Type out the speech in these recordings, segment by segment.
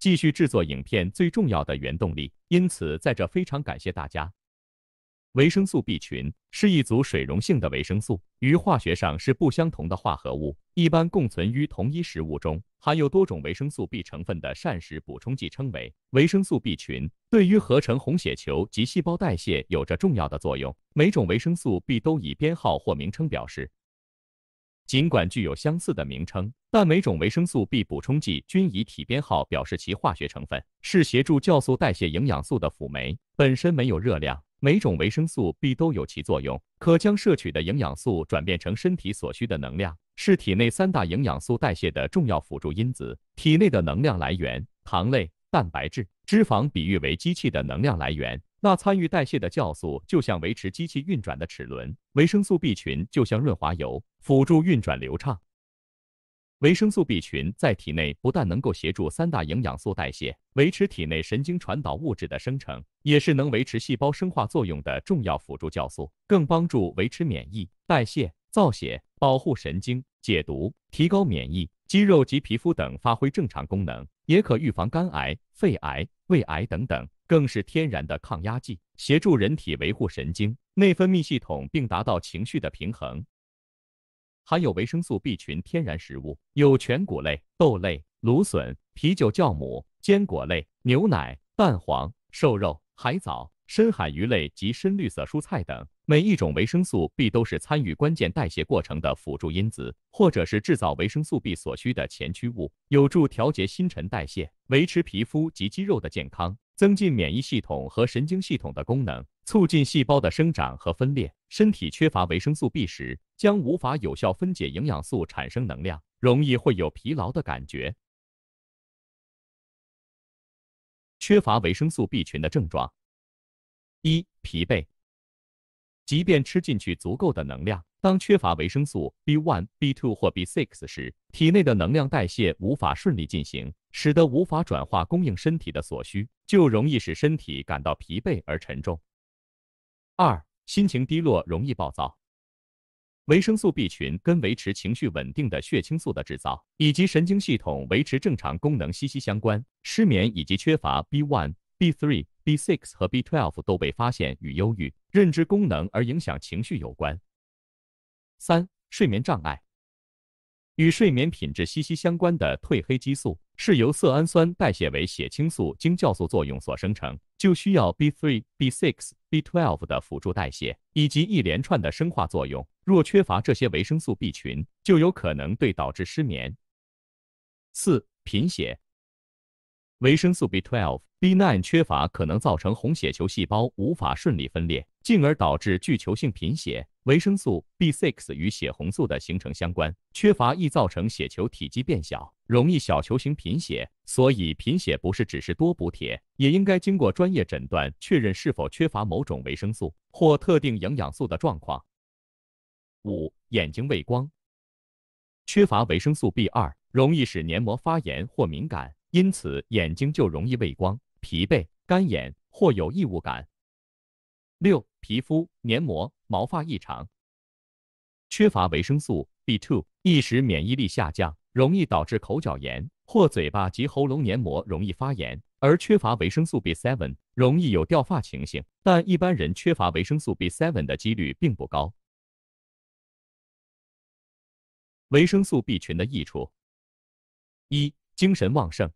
继续制作影片最重要的原动力，因此在这非常感谢大家。维生素 B 群是一组水溶性的维生素，与化学上是不相同的化合物，一般共存于同一食物中。含有多种维生素 B 成分的膳食补充剂称为维生素 B 群，对于合成红血球及细胞代谢有着重要的作用。每种维生素 B 都以编号或名称表示。尽管具有相似的名称，但每种维生素 B 补充剂均以体编号表示其化学成分，是协助酵素代谢营养素的辅酶，本身没有热量。每种维生素 B 都有其作用，可将摄取的营养素转变成身体所需的能量，是体内三大营养素代谢的重要辅助因子。体内的能量来源：糖类、蛋白质、脂肪，比喻为机器的能量来源。那参与代谢的酵素就像维持机器运转的齿轮，维生素 B 群就像润滑油，辅助运转流畅。维生素 B 群在体内不但能够协助三大营养素代谢，维持体内神经传导物质的生成，也是能维持细胞生化作用的重要辅助酵素，更帮助维持免疫、代谢、造血、保护神经、解毒、提高免疫、肌肉及皮肤等发挥正常功能，也可预防肝癌、肺癌、胃癌等等。更是天然的抗压剂，协助人体维护神经内分泌系统，并达到情绪的平衡。含有维生素 B 群天然食物有全谷类、豆类、芦笋、啤酒酵母、坚果类、牛奶、蛋黄、瘦肉、海藻、深海鱼类及深绿色蔬菜等。每一种维生素 B 都是参与关键代谢过程的辅助因子，或者是制造维生素 B 所需的前驱物，有助调节新陈代谢，维持皮肤及肌肉的健康。增进免疫系统和神经系统的功能，促进细胞的生长和分裂。身体缺乏维生素 B 时，将无法有效分解营养素产生能量，容易会有疲劳的感觉。缺乏维生素 B 群的症状：一、疲惫。即便吃进去足够的能量，当缺乏维生素 B1、B2 或 B6 时，体内的能量代谢无法顺利进行。使得无法转化供应身体的所需，就容易使身体感到疲惫而沉重。二、心情低落，容易暴躁。维生素 B 群跟维持情绪稳定的血清素的制造以及神经系统维持正常功能息息相关。失眠以及缺乏 B1、B3、B6 和 B12 都被发现与忧郁、认知功能而影响情绪有关。三、睡眠障碍。与睡眠品质息息相关的褪黑激素，是由色氨酸代谢为血清素，经酵素作用所生成，就需要 B3、B6、B12 的辅助代谢，以及一连串的生化作用。若缺乏这些维生素 B 群，就有可能对导致失眠。四、贫血。维生素 B12、B9 缺乏可能造成红血球细胞无法顺利分裂，进而导致巨球性贫血。维生素 B6 与血红素的形成相关，缺乏易造成血球体积变小，容易小球形贫血。所以贫血不是只是多补铁，也应该经过专业诊断，确认是否缺乏某种维生素或特定营养素的状况。五、眼睛畏光，缺乏维生素 B2，容易使黏膜发炎或敏感，因此眼睛就容易畏光、疲惫、干眼或有异物感。六、皮肤黏膜。毛发异常，缺乏维生素 B2，易使免疫力下降，容易导致口角炎或嘴巴及喉咙黏膜容易发炎；而缺乏维生素 B7，容易有掉发情形。但一般人缺乏维生素 B7 的几率并不高。维生素 B 群的益处：一、精神旺盛。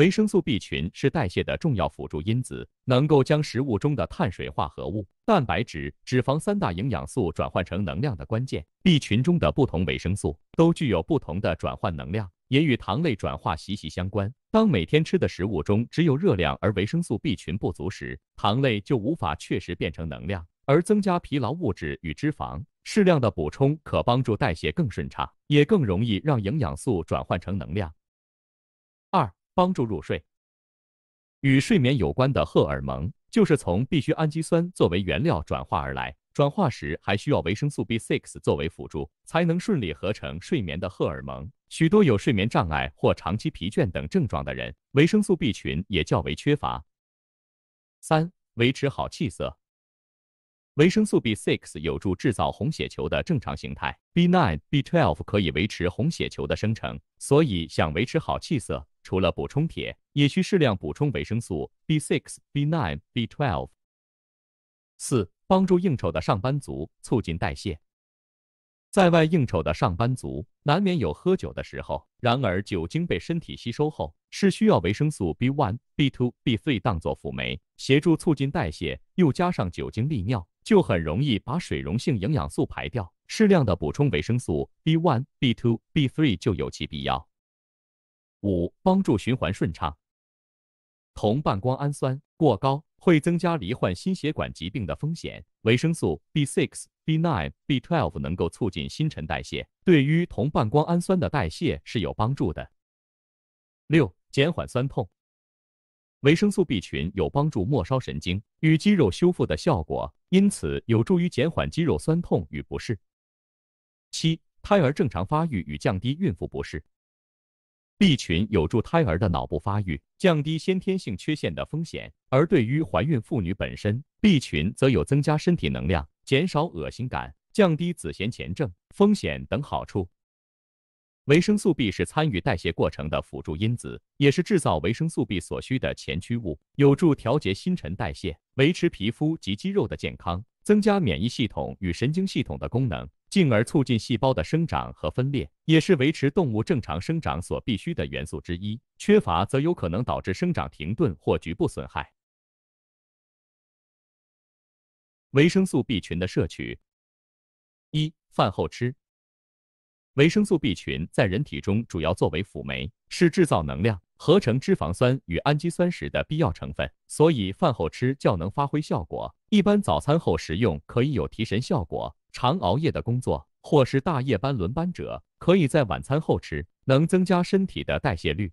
维生素 B 群是代谢的重要辅助因子，能够将食物中的碳水化合物、蛋白质、脂肪三大营养素转换成能量的关键。B 群中的不同维生素都具有不同的转换能量，也与糖类转化息息相关。当每天吃的食物中只有热量而维生素 B 群不足时，糖类就无法确实变成能量，而增加疲劳物质与脂肪。适量的补充可帮助代谢更顺畅，也更容易让营养素转换成能量。帮助入睡，与睡眠有关的荷尔蒙就是从必需氨基酸作为原料转化而来，转化时还需要维生素 B6 作为辅助，才能顺利合成睡眠的荷尔蒙。许多有睡眠障碍或长期疲倦等症状的人，维生素 B 群也较为缺乏。三、维持好气色，维生素 B6 有助制造红血球的正常形态，B9、B12 可以维持红血球的生成，所以想维持好气色。除了补充铁，也需适量补充维生素 B6、B9、B12。四、帮助应酬的上班族促进代谢。在外应酬的上班族，难免有喝酒的时候。然而，酒精被身体吸收后，是需要维生素 B1、B2、B3 当作辅酶，协助促进代谢。又加上酒精利尿，就很容易把水溶性营养素排掉。适量的补充维生素 B1、B2、B3 就有其必要。五、帮助循环顺畅。同半胱氨酸过高会增加罹患心血管疾病的风险。维生素 B6、B9、B12 能够促进新陈代谢，对于同半胱氨酸的代谢是有帮助的。六、减缓酸痛。维生素 B 群有帮助末梢神经与肌肉修复的效果，因此有助于减缓肌肉酸痛与不适。七、胎儿正常发育与降低孕妇不适。B 群有助胎儿的脑部发育，降低先天性缺陷的风险；而对于怀孕妇女本身，B 群则有增加身体能量、减少恶心感、降低子痫前症风险等好处。维生素 B 是参与代谢过程的辅助因子，也是制造维生素 B 所需的前驱物，有助调节新陈代谢，维持皮肤及肌肉的健康，增加免疫系统与神经系统的功能。进而促进细胞的生长和分裂，也是维持动物正常生长所必需的元素之一。缺乏则有可能导致生长停顿或局部损害。维生素 B 群的摄取，一饭后吃。维生素 B 群在人体中主要作为辅酶，是制造能量、合成脂肪酸与氨基酸时的必要成分，所以饭后吃较能发挥效果。一般早餐后食用可以有提神效果。常熬夜的工作或是大夜班轮班者，可以在晚餐后吃，能增加身体的代谢率。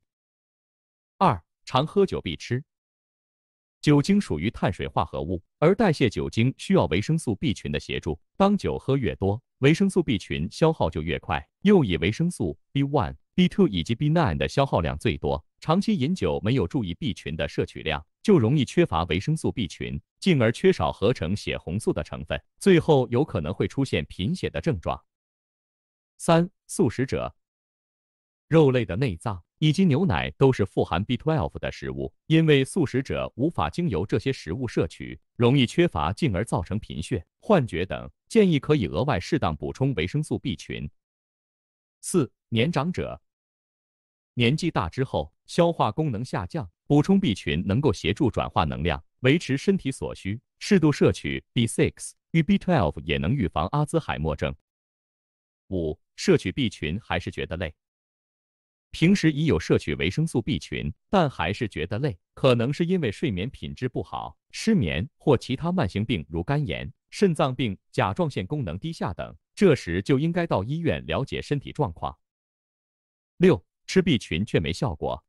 二，常喝酒必吃。酒精属于碳水化合物，而代谢酒精需要维生素 B 群的协助。当酒喝越多，维生素 B 群消耗就越快，又以维生素 B one、B two 以及 B nine 的消耗量最多。长期饮酒没有注意 B 群的摄取量。就容易缺乏维生素 B 群，进而缺少合成血红素的成分，最后有可能会出现贫血的症状。三、素食者，肉类的内脏以及牛奶都是富含 B12 的食物，因为素食者无法经由这些食物摄取，容易缺乏，进而造成贫血、幻觉等。建议可以额外适当补充维生素 B 群。四、年长者。年纪大之后，消化功能下降，补充 B 群能够协助转化能量，维持身体所需。适度摄取 B6 与 B12 也能预防阿兹海默症。五、摄取 B 群还是觉得累？平时已有摄取维生素 B 群，但还是觉得累，可能是因为睡眠品质不好、失眠或其他慢性病如肝炎、肾脏病、甲状腺功能低下等。这时就应该到医院了解身体状况。六。吃 B 群却没效果，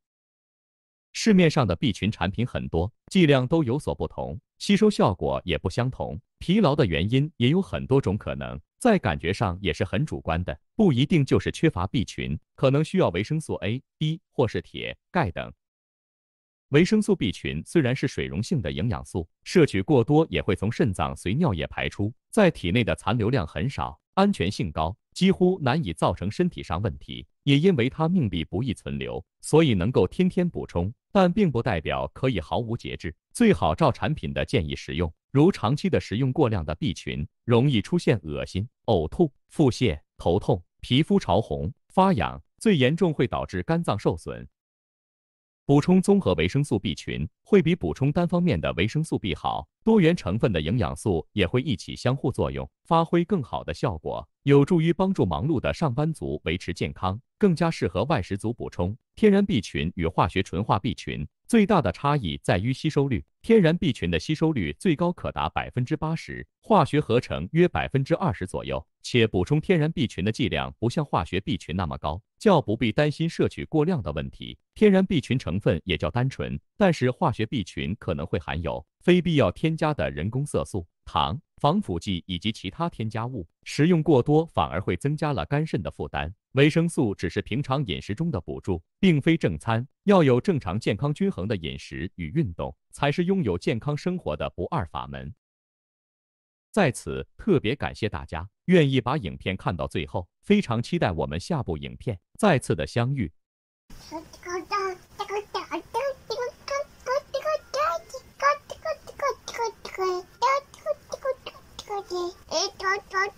市面上的 B 群产品很多，剂量都有所不同，吸收效果也不相同。疲劳的原因也有很多种可能，在感觉上也是很主观的，不一定就是缺乏 B 群，可能需要维生素 A、D 或是铁、钙等。维生素 B 群虽然是水溶性的营养素，摄取过多也会从肾脏随尿液排出，在体内的残留量很少，安全性高，几乎难以造成身体上问题。也因为它命币不易存留，所以能够天天补充，但并不代表可以毫无节制。最好照产品的建议食用。如长期的食用过量的 B 群，容易出现恶心、呕吐、腹泻、头痛、皮肤潮红、发痒，最严重会导致肝脏受损。补充综合维生素 B 群会比补充单方面的维生素 B 好，多元成分的营养素也会一起相互作用，发挥更好的效果，有助于帮助忙碌的上班族维持健康，更加适合外食族补充。天然 B 群与化学纯化 B 群最大的差异在于吸收率，天然 B 群的吸收率最高可达百分之八十，化学合成约百分之二十左右，且补充天然 B 群的剂量不像化学 B 群那么高，较不必担心摄取过量的问题。天然 B 群成分也较单纯，但是化学 B 群可能会含有非必要添加的人工色素、糖。防腐剂以及其他添加物，食用过多反而会增加了肝肾的负担。维生素只是平常饮食中的补助，并非正餐。要有正常健康均衡的饮食与运动，才是拥有健康生活的不二法门。在此特别感谢大家愿意把影片看到最后，非常期待我们下部影片再次的相遇。don't, don't.